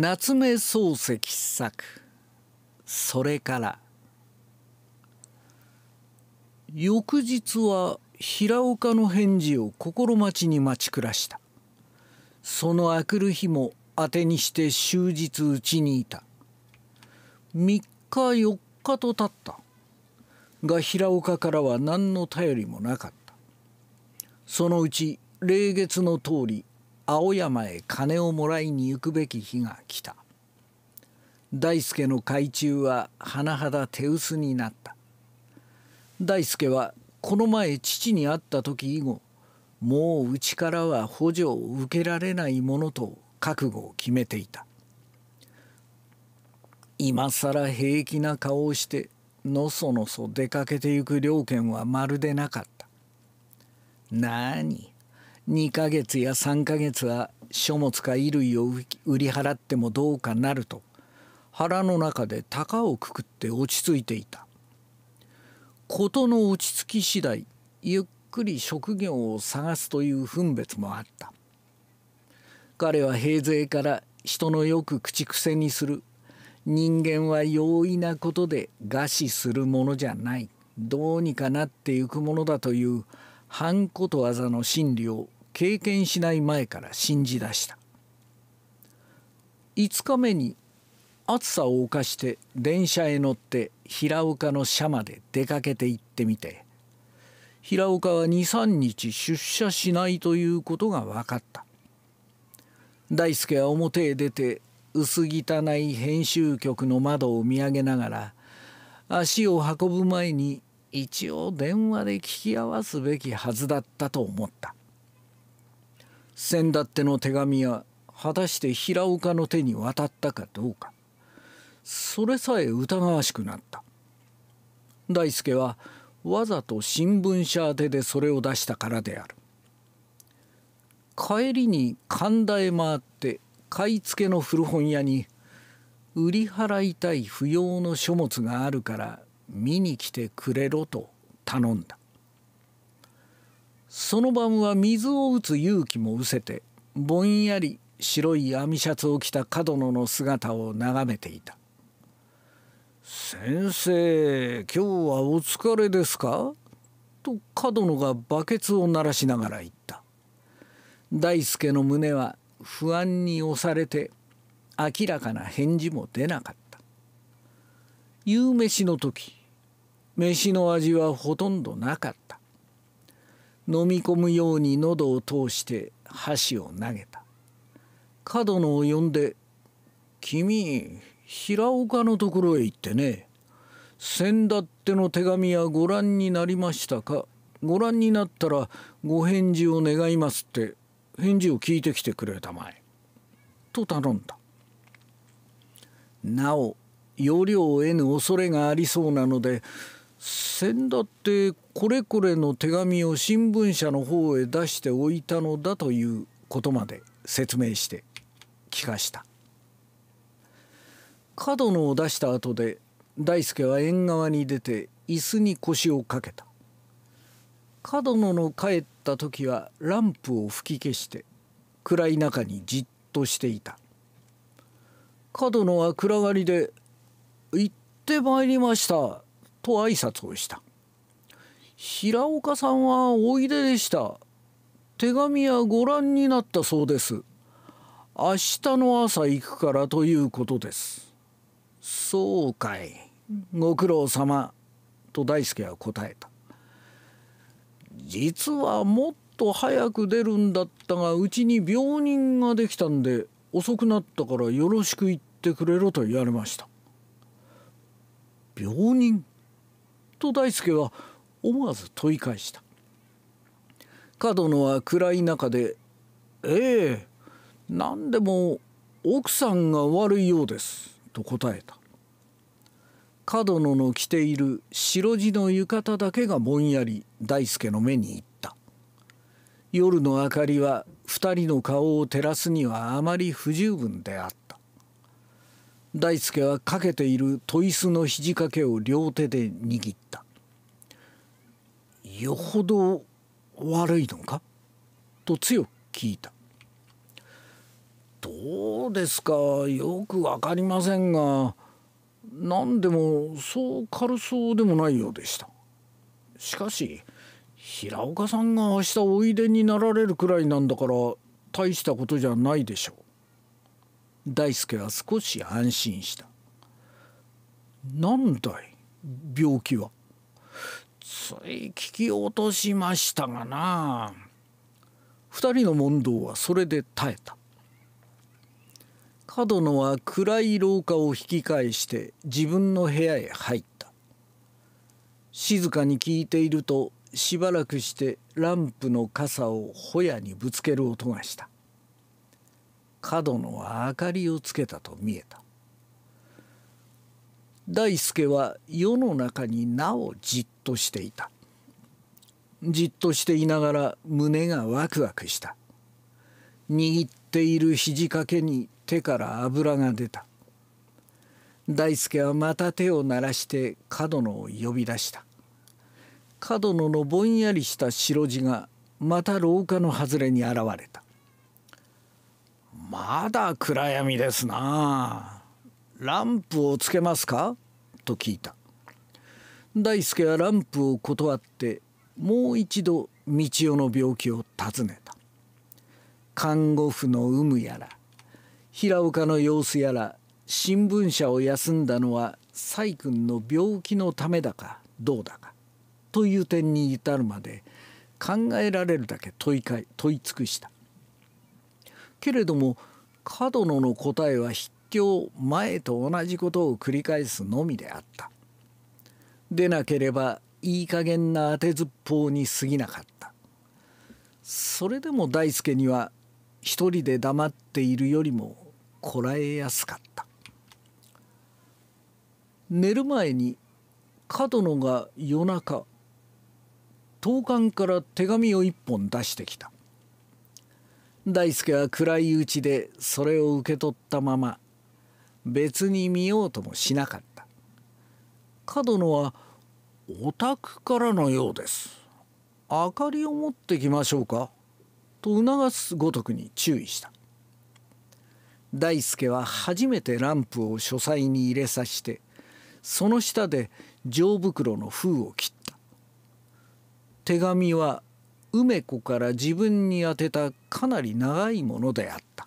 夏目漱石作「それから」翌日は平岡の返事を心待ちに待ち暮らしたそのあくる日も当てにして終日うちにいた3日4日と経ったが平岡からは何の頼りもなかったそのうち例月の通り青山へ金をもらいに行くべき日が来た大輔の懐中は甚だ手薄になった大輔はこの前父に会った時以後もううちからは補助を受けられないものと覚悟を決めていた今更平気な顔をしてのそのそ出かけてゆく良見はまるでなかった。なに2ヶ月や3ヶ月は書物か衣類を売り払ってもどうかなると腹の中で鷹をくくって落ち着いていた事の落ち着き次第ゆっくり職業を探すという分別もあった彼は平勢から人のよく口癖にする人間は容易なことで餓死するものじゃないどうにかなってゆくものだという半ことわざの真理を経験しない前から信じ出した5日目に暑さを冒して電車へ乗って平岡の車まで出かけて行ってみて平岡は23日出社しないということが分かった大輔は表へ出て薄汚い編集局の窓を見上げながら足を運ぶ前に一応電話で聞き合わすべきはずだったと思った先だっての手紙は果たして平岡の手に渡ったかどうかそれさえ疑わしくなった大輔はわざと新聞社宛てでそれを出したからである帰りに神田へ回って買い付けの古本屋に売り払いたい不要の書物があるから見に来てくれろと頼んだその晩は水を打つ勇気も失せてぼんやり白い網シャツを着た角野の姿を眺めていた「先生今日はお疲れですか?」と角野がバケツを鳴らしながら言った大輔の胸は不安に押されて明らかな返事も出なかった夕飯の時飯の味はほとんどなかった飲み込むように喉を通して箸を投げた角野を呼んで「君平岡のところへ行ってね先だっての手紙はご覧になりましたかご覧になったらご返事を願います」って返事を聞いてきてくれたまえ」と頼んだなお要領を得ぬ恐れがありそうなので先だってこれこれの手紙を新聞社の方へ出しておいたのだということまで説明して聞かした角野を出した後で大輔は縁側に出て椅子に腰をかけた角野の帰った時はランプを吹き消して暗い中にじっとしていた角野は暗がりで「行ってまいりました」と挨拶をした平岡さんはおいででした手紙はご覧になったそうです明日の朝行くからということですそうかいご苦労様と大輔は答えた実はもっと早く出るんだったがうちに病人ができたんで遅くなったからよろしく言ってくれろと言われました病人と大輔は思わず問い返した角野は暗い中で「ええ何でも奥さんが悪いようです」と答えた角野の着ている白地の浴衣だけがぼんやり大輔の目にいった夜の明かりは二人の顔を照らすにはあまり不十分であった大輔はかけている砥石の肘掛けを両手で握ったよほど悪いのかと強く聞いたどうですかよく分かりませんが何でもそう軽そうでもないようでしたしかし平岡さんが明日おいでになられるくらいなんだから大したことじゃないでしょう大輔は少し安心したなんだい病気はつい聞き落としましたがな二人の問答はそれで耐えた角野は暗い廊下を引き返して自分の部屋へ入った静かに聞いているとしばらくしてランプの傘をホヤにぶつける音がした角野は明かりをつけたと見えた大輔は世の中になおじっとしていたじっとしていながら胸がワクワクした握っている肘掛けに手から油が出た大輔はまた手を鳴らして角野を呼び出した角野のぼんやりした白地がまた廊下の外れに現れた「まだ暗闇ですなランプをつけますか?」と聞いた大輔はランプを断ってもう一度道夫の病気を訪ねた看護婦の有無やら平岡の様子やら新聞社を休んだのは崔君の病気のためだかどうだかという点に至るまで考えられるだけ問いかい問い尽くしたけれども角野の答えは筆況前と同じことを繰り返すのみであったでなければいい加減な当てずっぽうに過ぎなかったそれでも大助には一人で黙っているよりもこらえやすかった寝る前に角野が夜中当館から手紙を一本出してきた大輔は暗いうちでそれを受け取ったまま別に見ようともしなかった。角野はお宅からのようです明かりを持ってきましょうかと促すごとくに注意した大輔は初めてランプを書斎に入れさしてその下で錠袋の封を切った手紙は梅子から自分に宛てたかなり長いものであった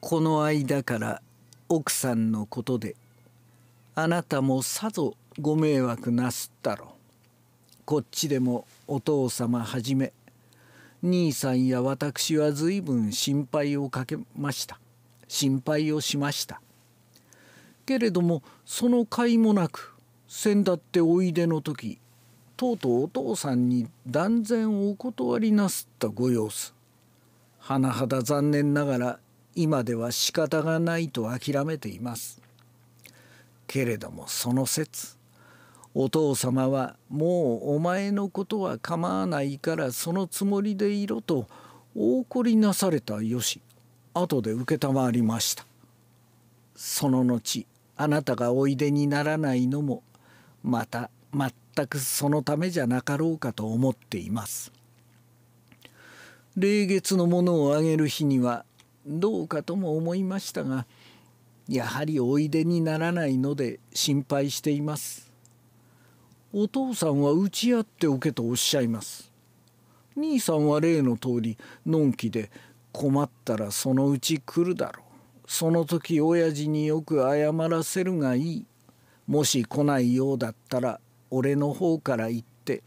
この間から奥さんのことであなたもさぞご迷惑なすったろこっちでもお父様はじめ兄さんや私は随分心配をかけました心配をしましたけれどもその甲斐もなくんだっておいでの時とうとうお父さんに断然お断りなすったご様子甚だ残念ながら今では仕方がないと諦めていますけれどもその説お父様はもうお前のことは構わないからそのつもりでいろとお怒りなされたよし後で承りましたその後あなたがおいでにならないのもまた全くそのためじゃなかろうかと思っています霊月のものをあげる日にはどうかとも思いましたがやはりおいでにならないので心配していますお父さんは打ち合っておけとおっしゃいます兄さんは例の通りのんきで困ったらそのうち来るだろうその時親父によく謝らせるがいいもし来ないようだったら俺の方から言って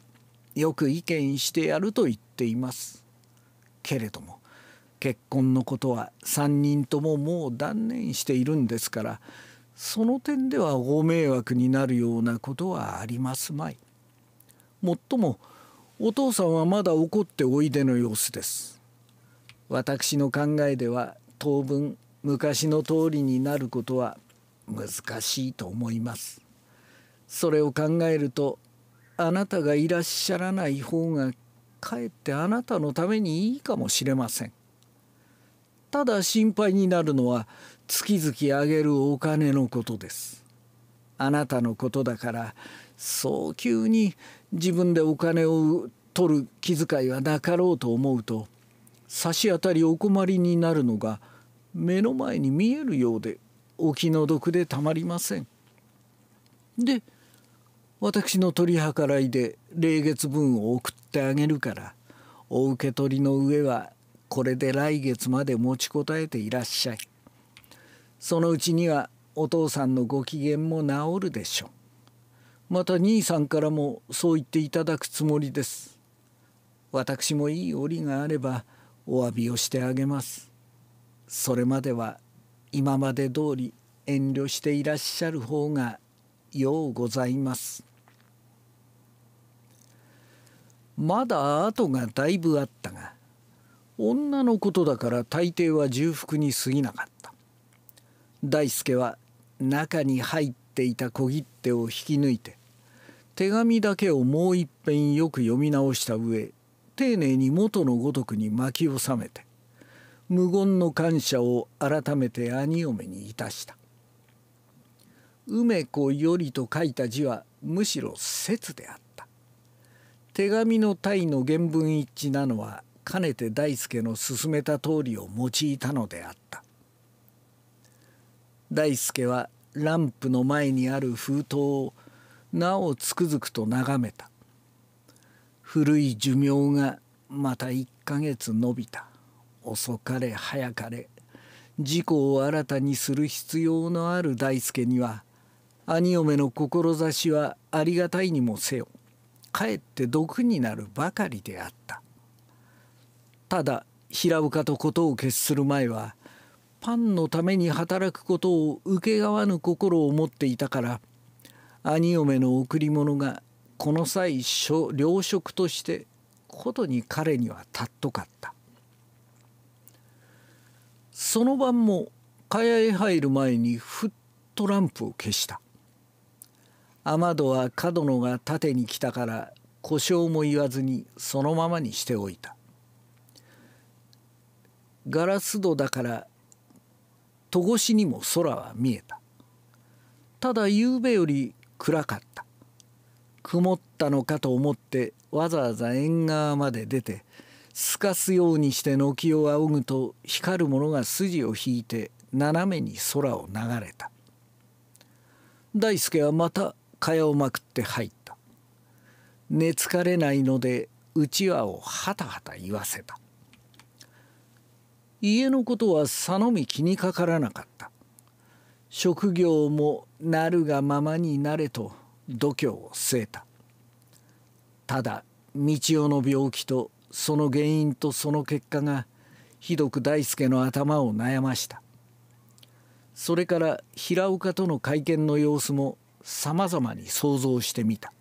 よく意見してやると言っていますけれども結婚のことは3人とももう断念しているんですからその点ではご迷惑になるようなことはありますまい。もっともお父さんはまだ怒っておいでの様子です。私の考えでは当分昔の通りになることは難しいと思います。それを考えるとあなたがいらっしゃらない方がかえってあなたのためにいいかもしれません。ただ心配になるのは月々あげるお金のことですあなたのことだから早急に自分でお金を取る気遣いはなかろうと思うと差し当たりお困りになるのが目の前に見えるようでお気の毒でたまりません。で私の取り計らいで霊月分を送ってあげるからお受け取りの上はこれで来月まで持ちこたえていらっしゃいそのうちにはお父さんのご機嫌も治るでしょうまた兄さんからもそう言っていただくつもりです私もいい折があればお詫びをしてあげますそれまでは今まで通り遠慮していらっしゃる方がようございますまだ後がだいぶあったが女のことだから大抵は重複に過ぎなかった大輔は中に入っていた小切手を引き抜いて手紙だけをもう一遍よく読み直した上丁寧に元のごとくに巻き収めて無言の感謝を改めて兄嫁にいたした「梅子より」と書いた字はむしろ「説」であった手紙の体の原文一致なのはかねて大輔の勧めた通りを用いたのであった大輔はランプの前にある封筒をなおつくづくと眺めた古い寿命がまた1ヶ月延びた遅かれ早かれ事故を新たにする必要のある大助には兄嫁の志はありがたいにもせよかえって毒になるばかりであったただ平岡と事を決する前はパンのために働くことを請けがわぬ心を持っていたから兄嫁の贈り物がこの際糧食としてことに彼にはたっとかったその晩も蚊帳へ入る前にふっとランプを消した雨戸は角野が盾に来たから故障も言わずにそのままにしておいたガラス戸だから戸越しにも空は見えたただ夕べより暗かった曇ったのかと思ってわざわざ縁側まで出てすかすようにして軒を仰ぐと光るものが筋を引いて斜めに空を流れた大輔はまた蚊帳をまくって入った寝つかれないのでうちわをはたはた言わせた家のことはさみ気にかからなかった職業もなるがままになれと度胸を据えたただ道夫の病気とその原因とその結果がひどく大輔の頭を悩ましたそれから平岡との会見の様子も様々に想像してみた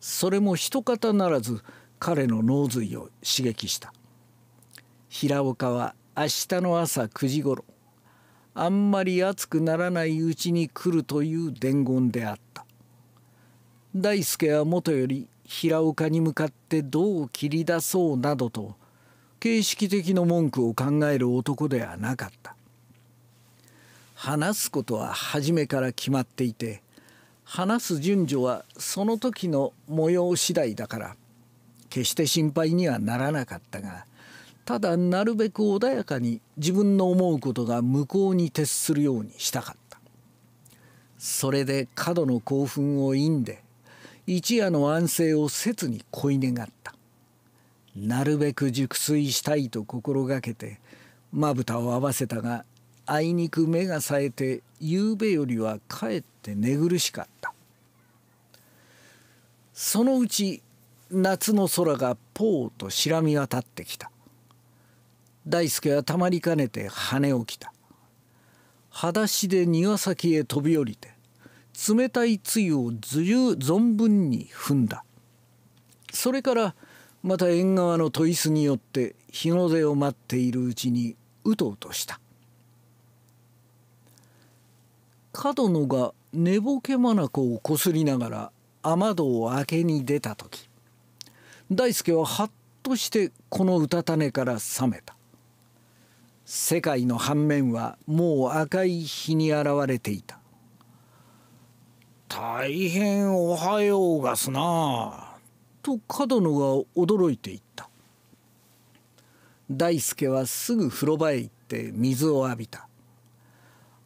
それも一方ならず彼の脳髄を刺激した「平岡は明日の朝9時ごろあんまり暑くならないうちに来るという伝言であった大輔はもとより平岡に向かってどう切り出そうなどと形式的な文句を考える男ではなかった話すことは初めから決まっていて話す順序はその時の模様次第だから決して心配にはならなかったがただなるべく穏やかに自分の思うことが無効に徹するようにしたかったそれで過度の興奮をんで一夜の安静を切に恋願ったなるべく熟睡したいと心がけてまぶたを合わせたがあいにく目がさえて夕べよりはかえって寝苦しかったそのうち夏の空がぽーと白み渡ってきた大輔はたまりかねて跳ね起きた裸足で庭先へ飛び降りて冷たい露をずゆ存分に踏んだそれからまた縁側の砥椅子によって日の出を待っているうちにうとうとした角野が寝ぼけ眼をこすりながら雨戸を開けに出た時大輔ははっとしてこのうたた寝から覚めた世界の反面はもう赤い日に現れていた大変おはようがすなと角野が驚いていった大輔はすぐ風呂場へ行って水を浴びた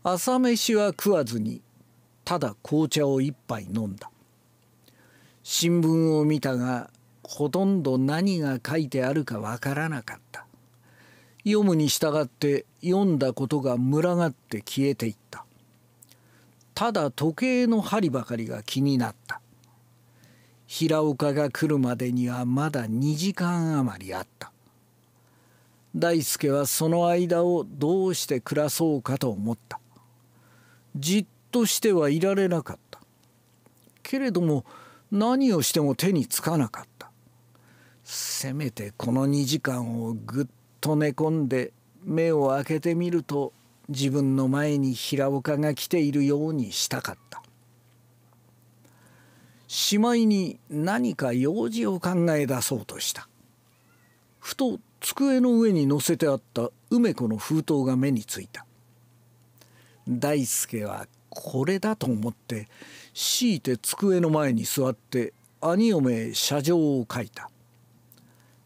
朝飯は食わずにただ紅茶を一杯飲んだ新聞を見たがほとんど何が書いてあるかわからなかった読むに従って読んだことが群がって消えていったただ時計の針ばかりが気になった平岡が来るまでにはまだ2時間余りあった大輔はその間をどうして暮らそうかと思ったじっとしてはいられなかったけれども何をしても手につかなかったせめてこの2時間をぐっと寝込んで目を開けてみると自分の前に平岡が来ているようにしたかったしまいに何か用事を考え出そうとしたふと机の上に載せてあった梅子の封筒が目についた大輔はこれだと思って強いて机の前に座って兄嫁へ車上を書いた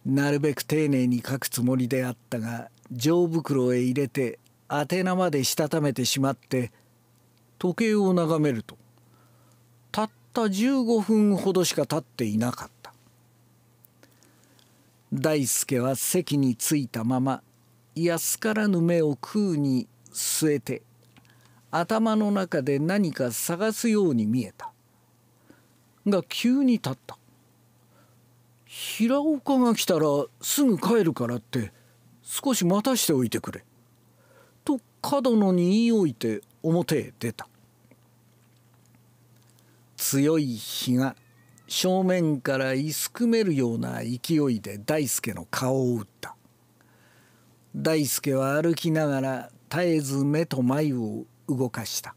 なるべく丁寧に書くつもりであったが錠袋へ入れて宛名までしたためてしまって時計を眺めるとたった15分ほどしか経っていなかった大輔は席に着いたまま安からぬ目を空に据えて頭の中で何か探すように見えたが急に立った平岡が来たらすぐ帰るからって少し待たしておいてくれ」と角野に言いおいて表へ出た強い日が正面からいすくめるような勢いで大輔の顔を打った大輔は歩きながら絶えず目と眉を動かした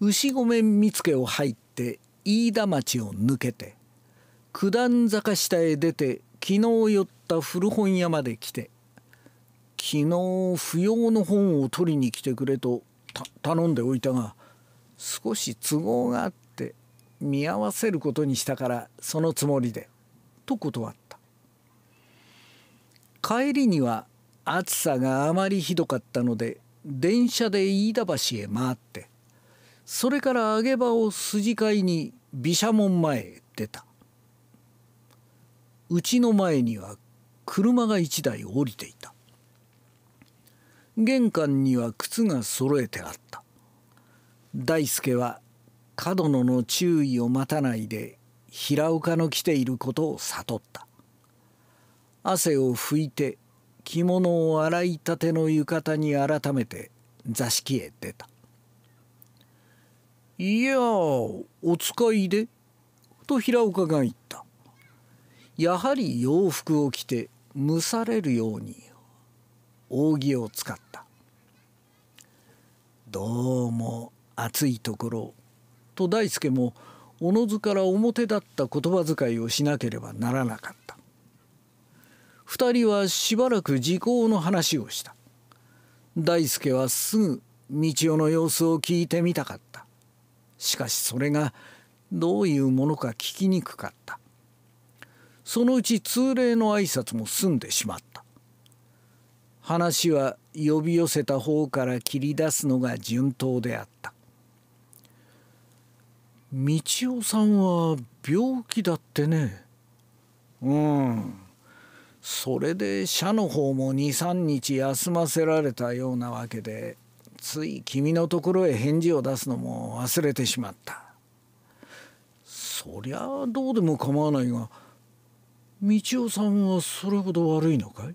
牛込見附を入って飯田町を抜けて九段坂下へ出て昨日寄った古本屋まで来て昨日不要の本を取りに来てくれと頼んでおいたが少し都合があって見合わせることにしたからそのつもりでと断った帰りには暑さがあまりひどかったので電車で飯田橋へ回ってそれから揚げ場を筋買いに毘沙門前へ出たうちの前には車が1台降りていた玄関には靴が揃えてあった大輔は角野の注意を待たないで平岡の来ていることを悟った汗を拭いて着物を洗いたての浴衣に改めて座敷へ出た「いやお使いで」と平岡が言ったやはり洋服を着て蒸されるように扇を使ったどうも暑いところと大助もおのずから表立った言葉遣いをしなければならなかった二人はしばらく時効の話をした大助はすぐ道夫の様子を聞いてみたかったしかしそれがどういうものか聞きにくかったそのうち通例の挨拶も済んでしまった話は呼び寄せた方から切り出すのが順当であった道夫さんは病気だってねうんそれで社の方も23日休ませられたようなわけでつい君のところへ返事を出すのも忘れてしまったそりゃどうでも構わないが道夫さんはそれほど悪いのかい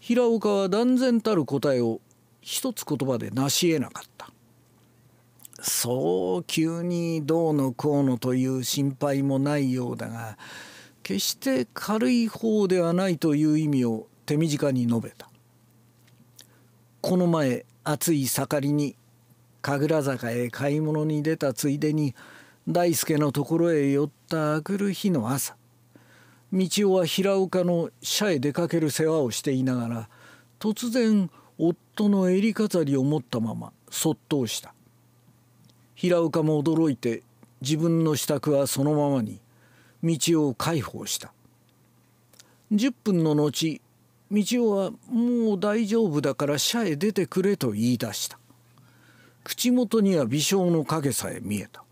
平岡は断然たる答えを一つ言葉で成し得なかったそう急にどうのこうのという心配もないようだが決して軽い方ではないという意味を手短に述べたこの前暑い盛りに神楽坂へ買い物に出たついでに大輔のところへ寄ったあくる日の朝道夫は平岡の社へ出かける世話をしていながら突然夫の襟飾りを持ったままそっと押した平岡も驚いて自分の支度はそのままに道を介抱した10分の後道夫は「もう大丈夫だから社へ出てくれ」と言い出した口元には微笑の影さえ見えた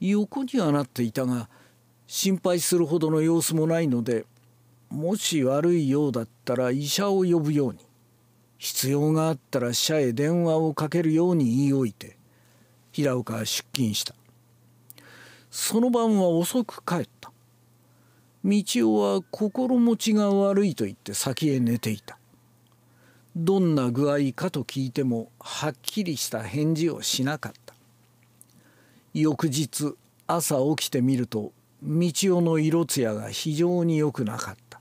横にはなっていたが心配するほどの様子もないのでもし悪いようだったら医者を呼ぶように必要があったら社へ電話をかけるように言いおいて平岡は出勤したその晩は遅く帰った道夫は心持ちが悪いと言って先へ寝ていたどんな具合かと聞いてもはっきりした返事をしなかった翌日朝起きてみると道夫の色艶が非常に良くなかった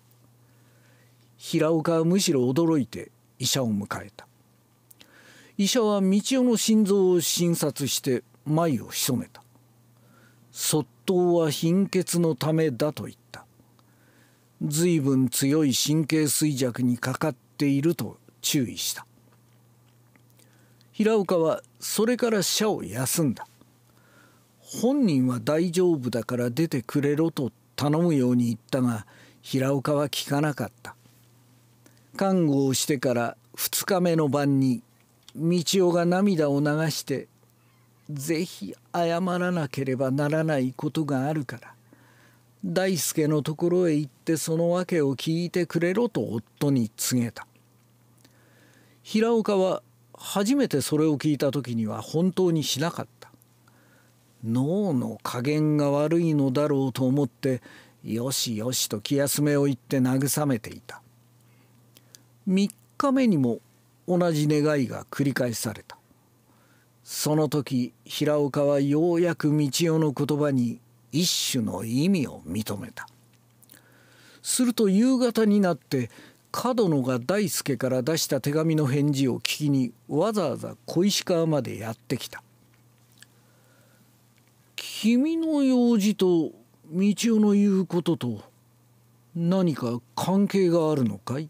平岡はむしろ驚いて医者を迎えた医者は道夫の心臓を診察して眉を潜めた卒頭は貧血のためだと言った随分強い神経衰弱にかかっていると注意した平岡はそれから社を休んだ本人は大丈夫だから出てくれろと頼むように言ったが平岡は聞かなかった看護をしてから2日目の晩に道夫が涙を流して「ぜひ謝らなければならないことがあるから大輔のところへ行ってその訳を聞いてくれろ」と夫に告げた平岡は初めてそれを聞いた時には本当にしなかった。脳の加減が悪いのだろうと思ってよしよしと気休めを言って慰めていた3日目にも同じ願いが繰り返されたその時平岡はようやく道夫の言葉に一種の意味を認めたすると夕方になって角野が大輔から出した手紙の返事を聞きにわざわざ小石川までやってきた君の用事と道夫の言うことと何か関係があるのかい?」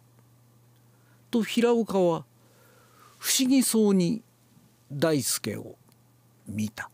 と平岡は不思議そうに大輔を見た。